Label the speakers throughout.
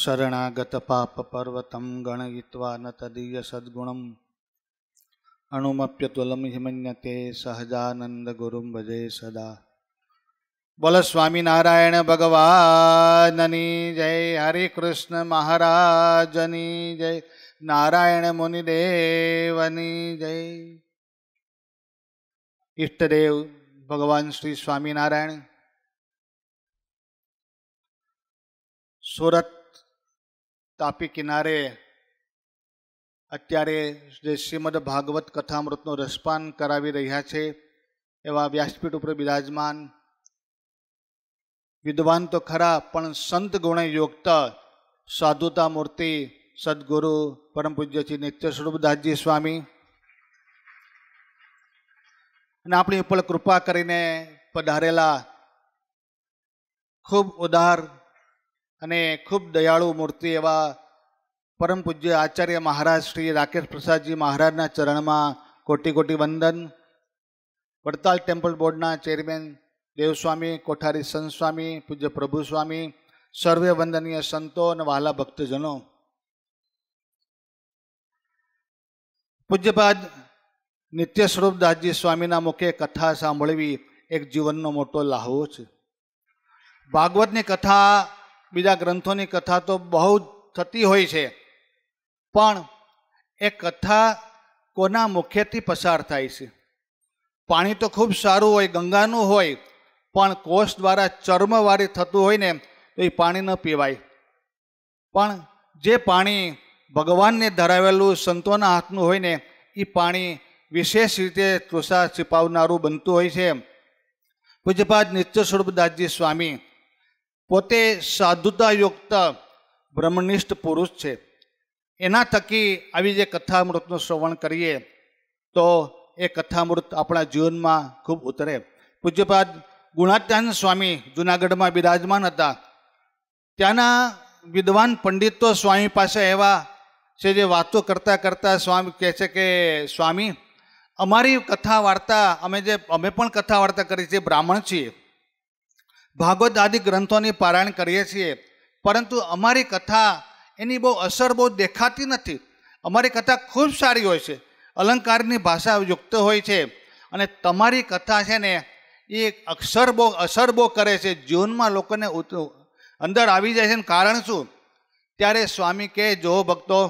Speaker 1: शरणागतपापपर्वतं गणयित्वा न तदीयसद्गुणम् अणुमप्यतुलं हिमन्यते सहजानन्दगुरुं भजे सदा બોલો સ્વામિનારાયણ ભગવાનની જય હરે કૃષ્ણ મહારાજની જય નારાયણ મુનિદેવની જય ઇષ્ટદેવ ભગવાન શ્રી સ્વામિનારાયણ સુરત તાપી કિનારે અત્યારે જે શ્રીમદ ભાગવત કથામૃતનું રસપાન કરાવી રહ્યા છે એવા વ્યાસપીઠ ઉપર બિરાજમાન વિદ્વાન તો ખરા પણ સંત ગુણે યોગત સાધુતા મૂર્તિ સદગુરુ પરમ પૂજ્ય શ્રી નિત્ય સ્વરૂપદાસજી સ્વામી અને આપણી ઉપર કૃપા કરીને પધારેલા ખૂબ ઉદાર અને ખૂબ દયાળુ મૂર્તિ એવા પરમ પૂજ્ય આચાર્ય મહારાજ શ્રી રાકેશ પ્રસાદજી મહારાજના ચરણમાં કોટી કોટી વંદન વડતાલ ટેમ્પલ બોર્ડના ચેરમેન દેવસ્વામી કોઠારી સંતસ્વામી પૂજ્ય પ્રભુસ્વામી સર્વે વંદનીય સંતો અને વહાલા ભક્તજનો પૂજ્યપાદ નિત્ય સ્વરૂપ દાસજી સ્વામીના મુખે કથા સાંભળવી એક જીવનનો મોટો લાહવો છે ભાગવતની કથા બીજા ગ્રંથોની કથા તો બહુ જ થતી હોય છે પણ એ કથા કોના મુખ્યથી પસાર થાય છે પાણી તો ખૂબ સારું હોય ગંગાનું હોય પણ કોષ દ્વારા ચર્મવારી થતું હોય ને તો એ પાણી ન પીવાય પણ જે પાણી ભગવાનને ધરાવેલું સંતોના હાથનું હોય ને એ પાણી વિશેષ રીતે તૃષા છીપાવનારું બનતું હોય છે પૂજ્યપાદ નિત્ય સ્વરૂપદાસજી સ્વામી પોતે સાધુતાયુક્ત બ્રહ્મનિષ્ઠ પુરુષ છે એના થકી આવી જે કથામૃતનું શ્રવણ કરીએ તો એ કથામૃત આપણા જીવનમાં ખૂબ ઉતરે પૂજ્યપાદ ગુણાત્યાન સ્વામી જુનાગઢમાં બિરાજમાન હતા ત્યાંના વિદ્વાન પંડિતો સ્વામી પાસે એવા છે જે વાતો કરતાં કરતાં સ્વામી કહે છે કે સ્વામી અમારી કથા વાર્તા અમે જે અમે પણ કથા વાર્તા કરી છે બ્રાહ્મણ છીએ ભાગવત આદિ ગ્રંથોની પારાયણ કરીએ છીએ પરંતુ અમારી કથા એની બહુ અસર બહુ દેખાતી નથી અમારી કથા ખૂબ સારી હોય છે અલંકારની ભાષા યુક્ત હોય છે અને તમારી કથા છે ને એ અક્ષર બહુ અસર બહુ કરે છે જીવનમાં લોકોને અંદર આવી જાય છે ને કારણ શું ત્યારે સ્વામી કહે જો ભક્તો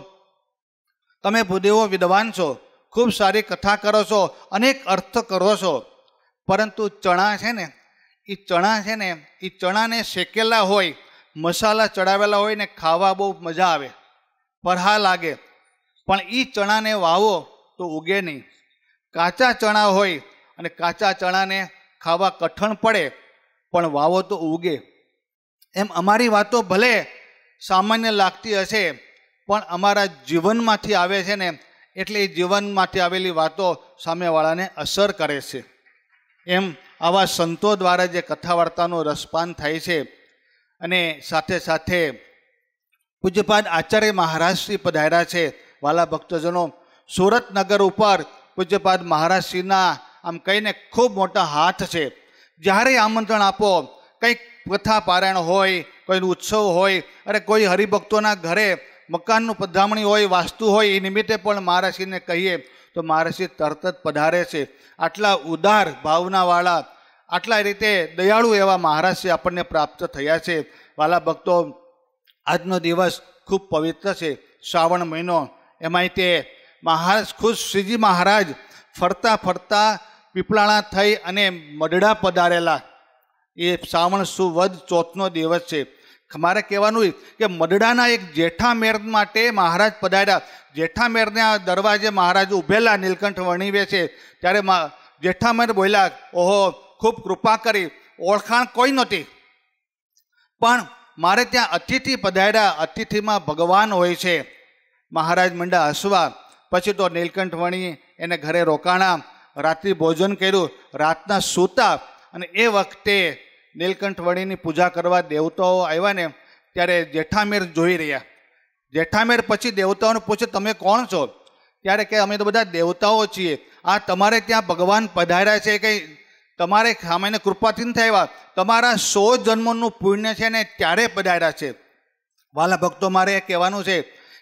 Speaker 1: તમે ભૂદેવો વિદ્વાન છો ખૂબ સારી કથા કરો છો અનેક અર્થ કરો છો પરંતુ ચણા છે ને એ ચણા છે ને એ ચણાને શેકેલા હોય મસાલા ચડાવેલા હોય ને ખાવા બહુ મજા આવે પરહા લાગે પણ એ ચણાને વાવો તો ઉગે નહીં કાચા ચણા હોય અને કાચા ચણાને ખાવા કઠણ પડે પણ વાવો તો ઉગે એમ અમારી વાતો ભલે સામાન્ય લાગતી હશે પણ અમારા જીવનમાંથી આવે છે ને એટલે એ જીવનમાંથી આવેલી વાતો સામેવાળાને અસર કરે છે એમ આવા સંતો દ્વારા જે કથા વાર્તાનું રસપાન થાય છે અને સાથે સાથે પૂજ્યપાદ આચાર્ય મહારાજશ્રી પધાર્યા છે વાલા ભક્તજનો સુરત નગર ઉપર પૂજ્યપાદ મહારાજશ્રીના આમ કહીને ખૂબ મોટા હાથ છે જ્યારે આમંત્રણ આપો કંઈક કથા પારાયણ હોય કોઈનો ઉત્સવ હોય અરે કોઈ હરિભક્તોના ઘરે મકાનનું પધામણી હોય વાસ્તુ હોય એ નિમિત્તે પણ મહારાજશ્રીને કહીએ તો મહારાજશ્રી તરત જ પધારે છે આટલા ઉદાર ભાવનાવાળા આટલા રીતે દયાળુ એવા મહારાજશ્રી આપણને પ્રાપ્ત થયા છે વાલા ભક્તો આજનો દિવસ ખૂબ પવિત્ર છે શ્રાવણ મહિનો એમાંય તે મહારાજ ખુશ શ્રીજી મહારાજ ફરતા ફરતા પીપળાણા થઈ અને મડડા પધારેલા એ શ્રાવણ સુવદ ચોથનો દિવસ છે મારે કહેવાનું કે મડડાના એક જેઠા મેર માટે મહારાજ પધાર્યા જેઠામેરના દરવાજે મહારાજ ઉભેલા નીલકંઠ વણીવે છે ત્યારે જેઠામેર બોલ્યા ઓહો ખૂબ કૃપા કરી ઓળખાણ કોઈ નહોતી પણ મારે ત્યાં અતિથિ પધાર્યા અતિથિમાં ભગવાન હોય છે મહારાજ મંડા હસવા પછી તો નીલકંઠ વણી એને ઘરે રોકાણા રાત્રિ ભોજન કર્યું રાતના સૂતા અને એ વખતે નીલકંઠ વણીની પૂજા કરવા દેવતાઓ આવ્યા ને ત્યારે જેઠામેર જોઈ રહ્યા જેઠામેર પછી દેવતાઓને પૂછે તમે કોણ છો ત્યારે કે અમે તો બધા દેવતાઓ છીએ આ તમારે ત્યાં ભગવાન પધાર્યા છે કંઈ તમારે સામાન્ય કૃપાથી નથી આવ્યા તમારા સો જન્મનું પુણ્ય છે ને ત્યારે પધાર્યા છે વાલા ભક્તો મારે કહેવાનું છે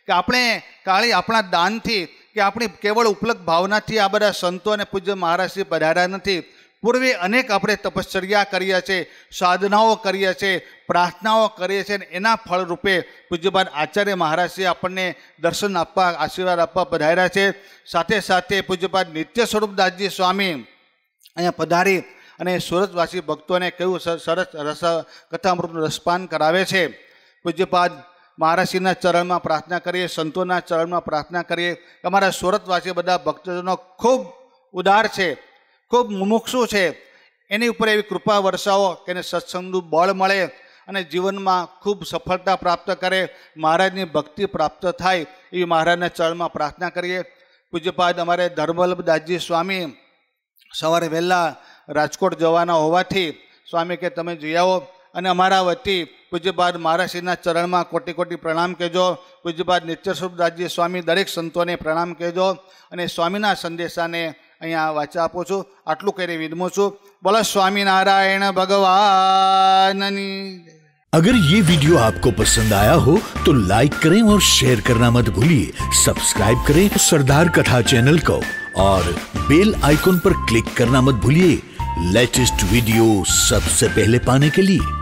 Speaker 1: કે આપણે કાળી આપણા દાનથી કે આપણી કેવળ ઉપલબ્ધ ભાવનાથી આ બધા સંતો અને પૂજ્ય મહારાજથી પધાર્યા નથી પૂર્વે અનેક આપણે તપશ્ચર્યા કરીએ છીએ સાધનાઓ કરીએ છીએ પ્રાર્થનાઓ કરીએ છીએ એના ફળરૂપે પૂજ્યપાદ આચાર્ય મહારાજે આપણને દર્શન આપવા આશીર્વાદ આપવા પધાર્યા છે સાથે સાથે પૂજ્યપાદ નિત્ય સ્વરૂપદાસજી સ્વામી અહીંયા પધારી અને સુરતવાસી ભક્તોને કયું સરસ રસ કથામૃતનું રસપાન કરાવે છે પૂજ્યપાદ મહારાજશ્રીના ચરણમાં પ્રાર્થના કરીએ સંતોના ચરણમાં પ્રાર્થના કરીએ અમારા સુરતવાસી બધા ભક્તજનો ખૂબ ઉદાર છે ખૂબ મુમુક્ષુ છે એની ઉપર એવી કૃપા વરસાવો કે એને સત્સંગનું બળ મળે અને જીવનમાં ખૂબ સફળતા પ્રાપ્ત કરે મહારાજની ભક્તિ પ્રાપ્ત થાય એવી મહારાજના ચરણમાં પ્રાર્થના કરીએ પૂજ્યપાદ અમારે ધર્મલભદાસજી સ્વામી સવારે વહેલા રાજકોટ જવાના હોવાથી સ્વામી કે તમે જઈ આવો અને અમારા વતી પૂજ્યપાદ મહારાજશ્રીના ચરણમાં કોટી કોટી પ્રણામ કહેજો પૂજ્યપાદ નિત્યસ્વરૂપદાસજી સ્વામી દરેક સંતોને પ્રણામ કહેજો અને સ્વામીના સંદેશાને અહીંયા વાચા આપો છો આટલું કરી વિદમો છો બોલો अगर ये वीडियो आपको पसंद आया हो तो लाइक करें और शेयर करना मत भूलिए सब्सक्राइब करें सरदार कथा चैनल को और बेल आइकॉन पर क्लिक करना मत भूलिए लेटेस्ट वीडियो सबसे पहले पाने के लिए